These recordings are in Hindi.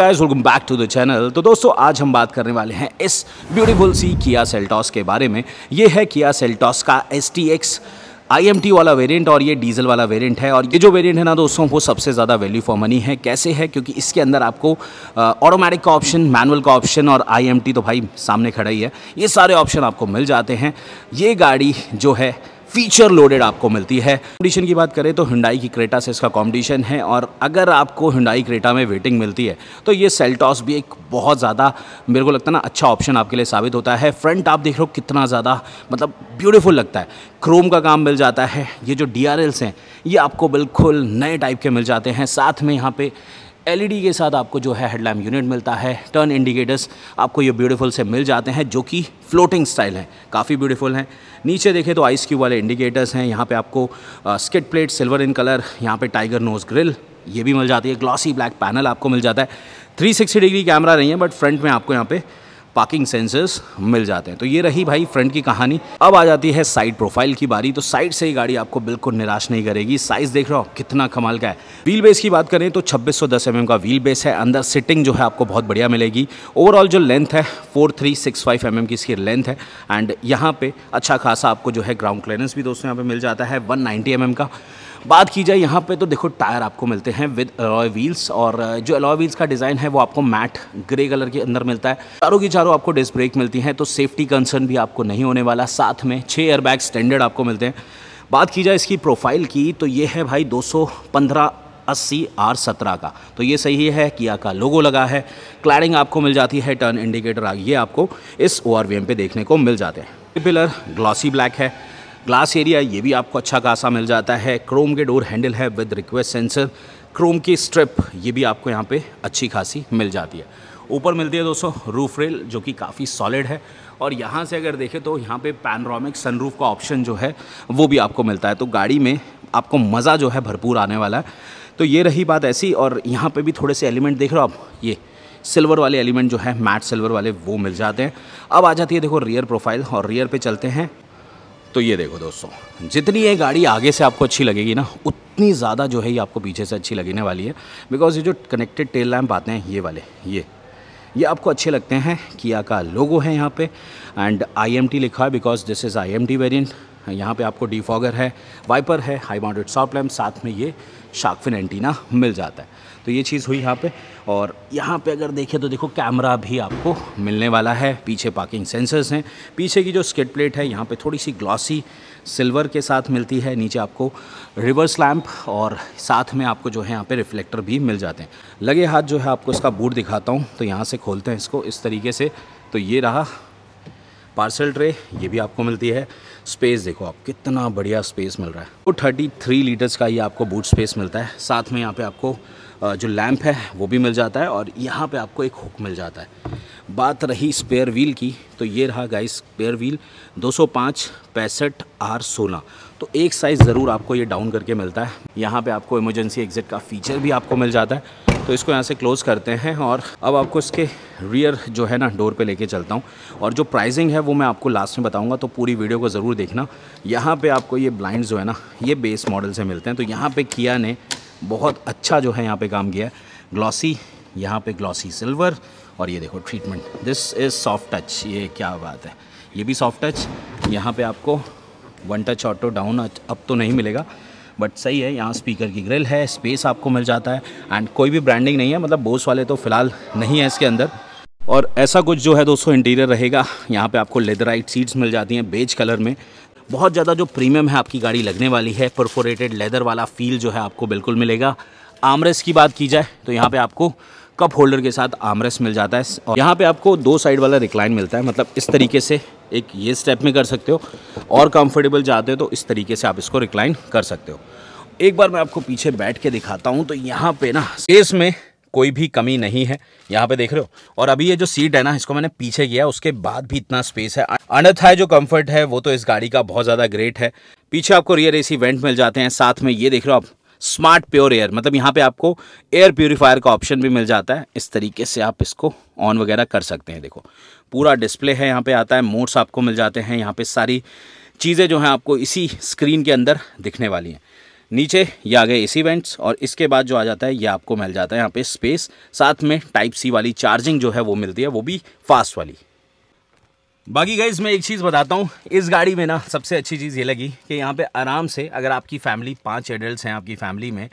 guys welcome back to the channel तो दोस्तों आज हम बात करने वाले हैं इस ब्यूटीफुल सी किया सेल्टॉस के बारे में ये है किया सेल्टॉस का S T X I M T वाला वेरिएंट और ये डीजल वाला वेरिएंट है और ये जो वेरिएंट है ना दोस्तों वो सबसे ज़्यादा वैल्यू फॉर मनी है कैसे है क्योंकि इसके अंदर आपको ऑटोमेटिक का ऑप्शन मैनुअल का ऑप्शन और आई तो भाई सामने खड़ा ही है ये सारे ऑप्शन आपको मिल जाते हैं ये गाड़ी जो है फीचर लोडेड आपको मिलती है कॉम्पिटिशन की बात करें तो हिंडाई की क्रेटा से इसका कॉम्पिटिशन है और अगर आपको हिंडाई क्रेटा में वेटिंग मिलती है तो ये सेल्टॉस भी एक बहुत ज़्यादा मेरे को लगता है ना अच्छा ऑप्शन आपके लिए साबित होता है फ्रंट आप देख रहे हो कितना ज़्यादा मतलब ब्यूटीफुल लगता है क्रोम का काम मिल जाता है ये जो डी हैं ये आपको बिल्कुल नए टाइप के मिल जाते हैं साथ में यहाँ पर एलईडी e के साथ आपको जो है हेडलैम्प यूनिट मिलता है टर्न इंडिकेटर्स आपको ये ब्यूटीफुल से मिल जाते हैं जो कि फ्लोटिंग स्टाइल है काफ़ी ब्यूटीफुल हैं नीचे देखें तो आइस क्यूब वाले इंडिकेटर्स हैं यहाँ पे आपको skid plate silver in colour यहाँ पे टाइगर नोज ग्रिल ये भी मिल जाती है ग्लॉसी ब्लैक पैनल आपको मिल जाता है थ्री डिग्री कैमरा नहीं है बट फ्रंट में आपको यहाँ पर पार्किंग सेंसर्स मिल जाते हैं तो ये रही भाई फ्रंट की कहानी अब आ जाती है साइड प्रोफाइल की बारी तो साइड से ही गाड़ी आपको बिल्कुल निराश नहीं करेगी साइज देख रहा हो कितना कमाल का है व्हील बेस की बात करें तो छब्बीस सौ mm का व्हील बेस है अंदर सिटिंग जो है आपको बहुत बढ़िया मिलेगी ओवरऑल जो लेंथ है four three six five M की इसकी लेंथ है एंड यहाँ पे अच्छा खासा आपको जो है ग्राउंड क्लियरेंस भी दोस्तों यहाँ पे मिल जाता है वन नाइन्टी mm का बात की जाए यहाँ पे तो देखो टायर आपको मिलते हैं विद अलॉय व्हील्स और जो अलॉय व्हील्स का डिज़ाइन है वो आपको मैट ग्रे कलर के अंदर मिलता है चारों की चारों आपको डिस्क ब्रेक मिलती हैं तो सेफ्टी कंसर्न भी आपको नहीं होने वाला साथ में छः एयरबैग स्टैंडर्ड आपको मिलते हैं बात की जाए इसकी प्रोफाइल की तो ये है भाई दो अस्सी आर सत्रह का तो ये सही है किया का लोगो लगा है क्लैडिंग आपको मिल जाती है टर्न इंडिकेटर ये आपको इस ओ पे देखने को मिल जाते हैं पिलर ग्लॉसी ब्लैक है ग्लास एरिया ये भी आपको अच्छा खासा मिल जाता है क्रोम के डोर हैंडल है विद रिक्वेस्ट सेंसर क्रोम की स्ट्रिप ये भी आपको यहाँ पे अच्छी खासी मिल जाती है ऊपर मिलती है दोस्तों रूफ रेल जो कि काफ़ी सॉलिड है और यहाँ से अगर देखें तो यहाँ पे पैनरामिक सनरूफ का ऑप्शन जो है वो भी आपको मिलता है तो गाड़ी में आपको मज़ा जो है भरपूर आने वाला है तो ये रही बात ऐसी और यहाँ पर भी थोड़े से एलिमेंट देख रहे हो आप ये सिल्वर वाले एलिमेंट जो है मैट सिल्वर वाले वो मिल जाते हैं अब आ जाती है देखो रियर प्रोफाइल और रियर पे चलते हैं तो ये देखो दोस्तों जितनी ये गाड़ी आगे से आपको अच्छी लगेगी ना उतनी ज़्यादा जो है ये आपको पीछे से अच्छी लगने वाली है बिकॉज़ ये जो कनेक्टेड टेल लैम्प आते हैं ये वाले ये ये आपको अच्छे लगते हैं किया का लोगो है यहाँ पे एंड आईएमटी लिखा है because this is IMT variant यहाँ पे आपको डिफॉगर है वाइपर है हाई माउंटेड सॉफ्ट लैम्प साथ में ये शार्कफिन एंटीना मिल जाता है तो ये चीज़ हुई यहाँ पे और यहाँ पे अगर देखें तो देखो कैमरा भी आपको मिलने वाला है पीछे पार्किंग सेंसर्स हैं पीछे की जो स्किट प्लेट है यहाँ पे थोड़ी सी ग्लॉसी सिल्वर के साथ मिलती है नीचे आपको रिवर्स लैम्प और साथ में आपको जो है यहाँ पे रिफ्लेक्टर भी मिल जाते हैं लगे हाथ जो है आपको इसका बूट दिखाता हूँ तो यहाँ से खोलते हैं इसको इस तरीके से तो ये रहा पार्सल ट्रे ये भी आपको मिलती है स्पेस देखो आप कितना बढ़िया स्पेस मिल रहा है वो थर्टी थ्री लीटर्स का ये आपको बूट स्पेस मिलता है साथ में यहाँ पे आपको जो लैंप है वो भी मिल जाता है और यहाँ पे आपको एक हुक मिल जाता है बात रही स्पेयर व्हील की तो ये रहा गाइस स्पेयर व्हील 205 पैंसठ आर सोलह तो एक साइज़ ज़रूर आपको ये डाउन करके मिलता है यहाँ पर आपको इमरजेंसी एग्जिट का फीचर भी आपको मिल जाता है तो इसको यहाँ से क्लोज़ करते हैं और अब आपको इसके रियर जो है ना डोर पे लेके चलता हूँ और जो प्राइसिंग है वो मैं आपको लास्ट में बताऊँगा तो पूरी वीडियो को ज़रूर देखना यहाँ पे आपको ये ब्लाइंड जो है ना ये बेस मॉडल से मिलते हैं तो यहाँ पे किया ने बहुत अच्छा जो है यहाँ पे काम किया ग्लॉसी यहाँ पर ग्लॉसी सिल्वर और ये देखो treatment this is soft touch ये क्या बात है ये भी सॉफ्ट टच यहाँ पर आपको one touch auto down up तो नहीं मिलेगा बट सही है यहाँ स्पीकर की ग्रिल है स्पेस आपको मिल जाता है एंड कोई भी ब्रांडिंग नहीं है मतलब बोस वाले तो फ़िलहाल नहीं है इसके अंदर और ऐसा कुछ जो है दोस्तों इंटीरियर रहेगा यहाँ पे आपको लेदराइट सीट्स मिल जाती हैं बेज कलर में बहुत ज़्यादा जो प्रीमियम है आपकी गाड़ी लगने वाली है परफोरेटेड लेदर वाला फील जो है आपको बिल्कुल मिलेगा आमरेस की बात की जाए तो यहाँ पे आपको कप होल्डर के साथ आमरेस मिल जाता है और यहाँ पर आपको दो साइड वाला रिक्लाइन मिलता है मतलब इस तरीके से एक ये स्टेप में कर सकते हो और कंफर्टेबल जाते हो तो इस तरीके से आप इसको रिक्लाइन कर सकते हो एक बार मैं आपको पीछे बैठ के दिखाता हूँ तो यहाँ पे ना स्पेस में कोई भी कमी नहीं है यहाँ पे देख रहे हो और अभी ये जो सीट है ना इसको मैंने पीछे किया उसके बाद भी इतना स्पेस है अन्यथा जो कम्फर्ट है वो तो इस गाड़ी का बहुत ज़्यादा ग्रेट है पीछे आपको रियर ए वेंट मिल जाते हैं साथ में ये देख रहे हो आप स्मार्ट प्योर एयर मतलब यहाँ पे आपको एयर प्योरीफायर का ऑप्शन भी मिल जाता है इस तरीके से आप इसको ऑन वगैरह कर सकते हैं देखो पूरा डिस्प्ले है यहाँ पे आता है मोड्स आपको मिल जाते हैं यहाँ पे सारी चीज़ें जो हैं आपको इसी स्क्रीन के अंदर दिखने वाली हैं नीचे ये आ गए ए वेंट्स और इसके बाद जो आ जाता है ये आपको मिल जाता है यहाँ पे स्पेस साथ में टाइप सी वाली चार्जिंग जो है वो मिलती है वो भी फास्ट वाली बाकी गाइज मैं एक चीज़ बताता हूँ इस गाड़ी में ना सबसे अच्छी चीज़ ये लगी कि यहाँ पे आराम से अगर आपकी फैमिली पांच एडल्ट हैं आपकी फैमिली में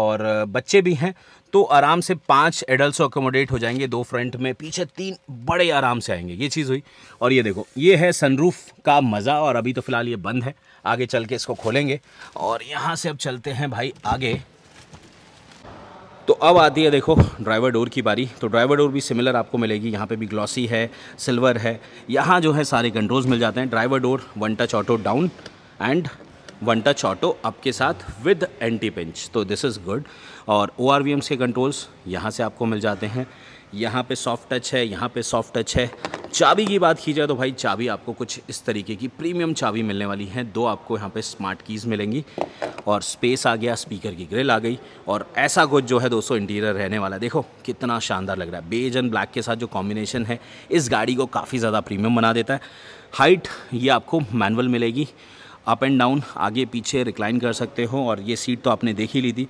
और बच्चे भी हैं तो आराम से पांच एडल्ट अकोमोडेट हो जाएंगे दो फ्रंट में पीछे तीन बड़े आराम से आएंगे ये चीज़ हुई और ये देखो ये है सनरूफ का मज़ा और अभी तो फ़िलहाल ये बंद है आगे चल के इसको खोलेंगे और यहाँ से अब चलते हैं भाई आगे तो अब आती है देखो ड्राइवर डोर की बारी तो ड्राइवर डोर भी सिमिलर आपको मिलेगी यहाँ पे भी ग्लॉसी है सिल्वर है यहाँ जो है सारे कंट्रोल्स मिल जाते हैं driver door one touch auto down and one touch auto आपके साथ विद एंटी पिंच तो दिस इज़ गुड और ओ आर वी एम्स के कंट्रोल्स यहाँ से आपको मिल जाते हैं यहाँ पे सॉफ्ट टच है यहाँ पे सॉफ्ट टच है चाबी की बात की जाए तो भाई चाबी आपको कुछ इस तरीके की प्रीमियम चाबी मिलने वाली है दो आपको यहाँ पे स्मार्ट कीज़ मिलेंगी और स्पेस आ गया स्पीकर की ग्रिल आ गई और ऐसा कुछ जो है दोस्तों इंटीरियर रहने वाला है देखो कितना शानदार लग रहा है बेज एंड ब्लैक के साथ जो कॉम्बिनेशन है इस गाड़ी को काफ़ी ज़्यादा प्रीमियम बना देता है हाइट ये आपको मैनुअल मिलेगी अप एंड डाउन आगे पीछे रिक्लाइन कर सकते हो और ये सीट तो आपने देख ही ली थी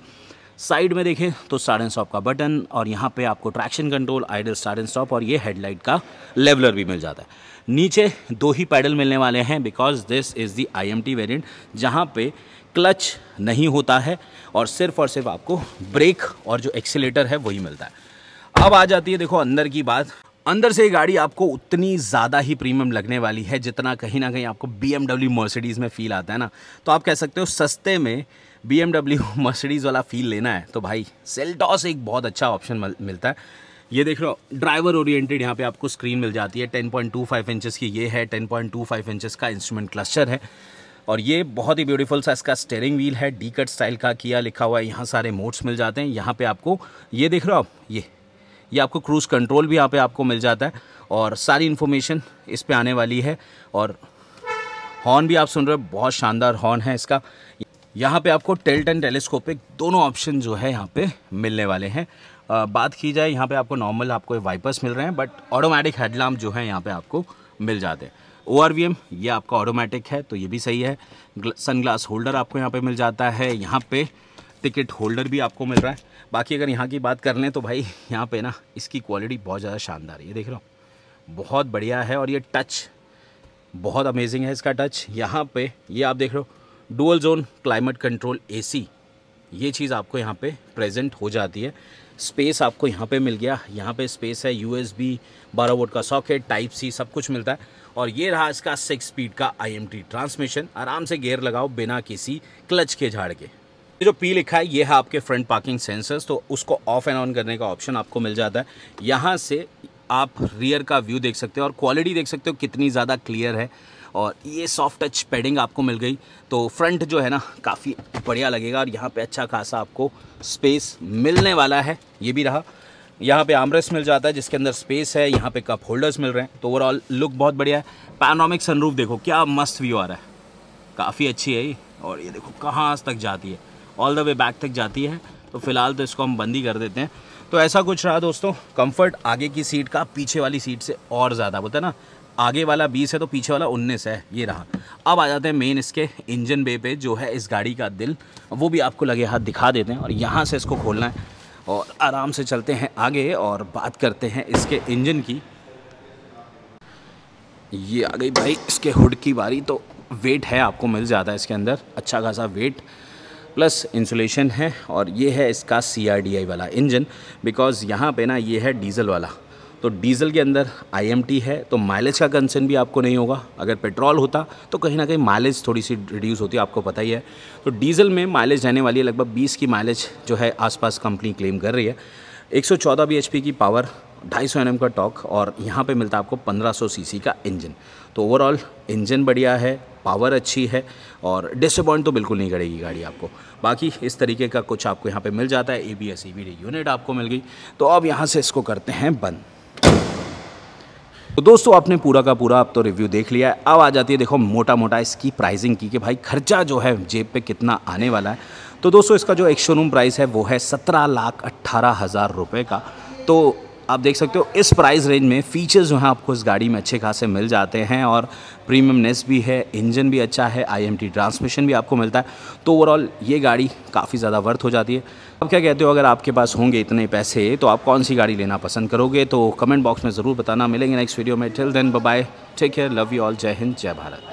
साइड में देखें तो स्टार्ट एंड स्टॉप का बटन और यहाँ पे आपको traction control idle start and stop और ये हेडलाइट का लेवलर भी मिल जाता है नीचे दो ही पैडल मिलने वाले हैं because this is the I M T variant जहाँ पे क्लच नहीं होता है और सिर्फ और सिर्फ आपको ब्रेक और जो एक्सीटर है वही मिलता है अब आ जाती है देखो अंदर की बात अंदर से ये गाड़ी आपको उतनी ज़्यादा ही प्रीमियम लगने वाली है जितना कहीं ना कहीं आपको बी डब्ल्यू मर्सिडीज़ में फ़ील आता है ना तो आप कह सकते हो सस्ते में बी एम डब्ल्यू मर्सिडीज़ वाला फील लेना है तो भाई सेल्टॉस एक बहुत अच्छा ऑप्शन मिलता है ये देख लो ड्राइवर ओरिएंटेड यहाँ पे आपको स्क्रीन मिल जाती है 10.25 पॉइंट इंचेस की ये है 10.25 पॉइंट इंचेस का इंस्ट्रूमेंट क्लस्टर है और ये बहुत ही ब्यूटीफुल सा इसका स्टेयरिंग व्हील है डी कट स्टाइल का किया लिखा हुआ है यहाँ सारे मोड्स मिल जाते हैं यहाँ पे आपको ये देख रहे हो आप ये ये आपको क्रूज़ कंट्रोल भी यहाँ पे आपको मिल जाता है और सारी इन्फॉर्मेशन इस पर आने वाली है और हॉर्न भी आप सुन रहे हो बहुत शानदार हॉर्न है इसका यहाँ पे आपको टेल्ट एंड टेलीस्कोपिक दोनों ऑप्शन जो है यहाँ पे मिलने वाले हैं बात की जाए यहाँ पे आपको नॉर्मल आपको वाइपर्स मिल रहे हैं बट ऑटोमेटिक हेडलाम्प जो है यहाँ पे आपको मिल जाते हैं ओ आर वी एम ये आपका ऑटोमेटिक है तो ये भी सही है सन ग्लास होल्डर आपको यहाँ पे मिल जाता है यहाँ पे टिकट होल्डर भी आपको मिल रहा है बाकी अगर यहाँ की बात कर लें तो भाई यहाँ पे ना इसकी क्वालिटी बहुत ज़्यादा शानदार है ये देख रहा हूँ बहुत बढ़िया है और ये टच बहुत अमेजिंग है इसका टच यहाँ पे ये आप देख रहे हो dual zone climate control AC ये चीज़ आपको यहाँ पे प्रेजेंट हो जाती है स्पेस आपको यहाँ पे मिल गया यहाँ पे स्पेस है यू एस बी बारह वोट का सॉकेट टाइप सी सब कुछ मिलता है और ये रहा इसका सिक्स स्पीड का आईएमटी ट्रांसमिशन आराम से गेयर लगाओ बिना किसी क्लच के झाड़ के जो पी लिखा है ये है आपके फ्रंट पार्किंग सेंसर्स तो उसको ऑफ एंड ऑन करने का ऑप्शन आपको मिल जाता है यहाँ से आप रियर का व्यू देख सकते हो और क्वालिटी देख सकते हो कितनी ज़्यादा क्लियर है और ये सॉफ्ट टच पैडिंग आपको मिल गई तो फ्रंट जो है ना काफ़ी बढ़िया लगेगा और यहाँ पे अच्छा खासा आपको स्पेस मिलने वाला है ये भी रहा यहाँ पे आमरेस मिल जाता है जिसके अंदर स्पेस है यहाँ पे कप होल्डर्स मिल रहे हैं तो ओवरऑल लुक बहुत बढ़िया है पैनोमिक सनरूफ देखो क्या मस्त व्यू आ रहा है काफ़ी अच्छी है ये और ये देखो कहाँ तक जाती है ऑल द वे बैक तक जाती है तो फिलहाल तो इसको हम बंद ही कर देते हैं तो ऐसा कुछ रहा दोस्तों कंफर्ट आगे की सीट का पीछे वाली सीट से और ज़्यादा बोलते हैं ना आगे वाला बीस है तो पीछे वाला उन्नीस है ये रहा अब आ जाते हैं मेन इसके इंजन बे पे जो है इस गाड़ी का दिल वो भी आपको लगे हाथ दिखा देते हैं और यहाँ से इसको खोलना है और आराम से चलते हैं आगे और बात करते हैं इसके इंजन की ये आ गई भाई इसके हुड की बारी तो वेट है आपको मिल जाता है इसके अंदर अच्छा खासा वेट प्लस इंसुलेशन है और ये है इसका सी वाला इंजन बिकॉज़ यहाँ पे ना ये है डीजल वाला तो डीजल के अंदर आईएमटी है तो माइलेज का कंसर्न भी आपको नहीं होगा अगर पेट्रोल होता तो कहीं ना कहीं माइलेज थोड़ी सी रिड्यूस होती है आपको पता ही है तो डीजल में माइलेज रहने वाली है लगभग 20 की माइलेज जो है आसपास कंपनी क्लेम कर रही है 114 bhp की पावर 250 सौ का टॉक और यहाँ पर मिलता है आपको पंद्रह सीसी का इंजन तो ओवरऑल इंजन बढ़िया है पावर अच्छी है और डिसअपॉइंट तो बिल्कुल नहीं करेगी गाड़ी आपको बाकी इस तरीके का कुछ आपको यहाँ पे मिल जाता है ए बी एस यूनिट आपको मिल गई तो अब यहाँ से इसको करते हैं बंद तो दोस्तों आपने पूरा का पूरा आप तो रिव्यू देख लिया है अब आ जाती है देखो मोटा मोटा इसकी प्राइसिंग की कि भाई खर्चा जो है जेब पे कितना आने वाला है तो दोस्तों इसका जो एक शोरूम प्राइस है वो है सत्रह लाख अट्ठारह हज़ार रुपये का तो आप देख सकते हो इस प्राइस रेंज में फीचर्स जो हैं आपको इस गाड़ी में अच्छे खासे मिल जाते हैं और प्रीमियमनेस भी है इंजन भी अच्छा है आईएमटी ट्रांसमिशन भी आपको मिलता है तो ओवरऑल ये गाड़ी काफ़ी ज़्यादा वर्थ हो जाती है अब क्या कहते हो अगर आपके पास होंगे इतने पैसे तो आप कौन सी गाड़ी लेना पसंद करोगे तो कमेंट बॉक्स में ज़रूर बताना मिलेंगे नेक्स्ट वीडियो में till then bye take care love you all जय हिंद जय भारत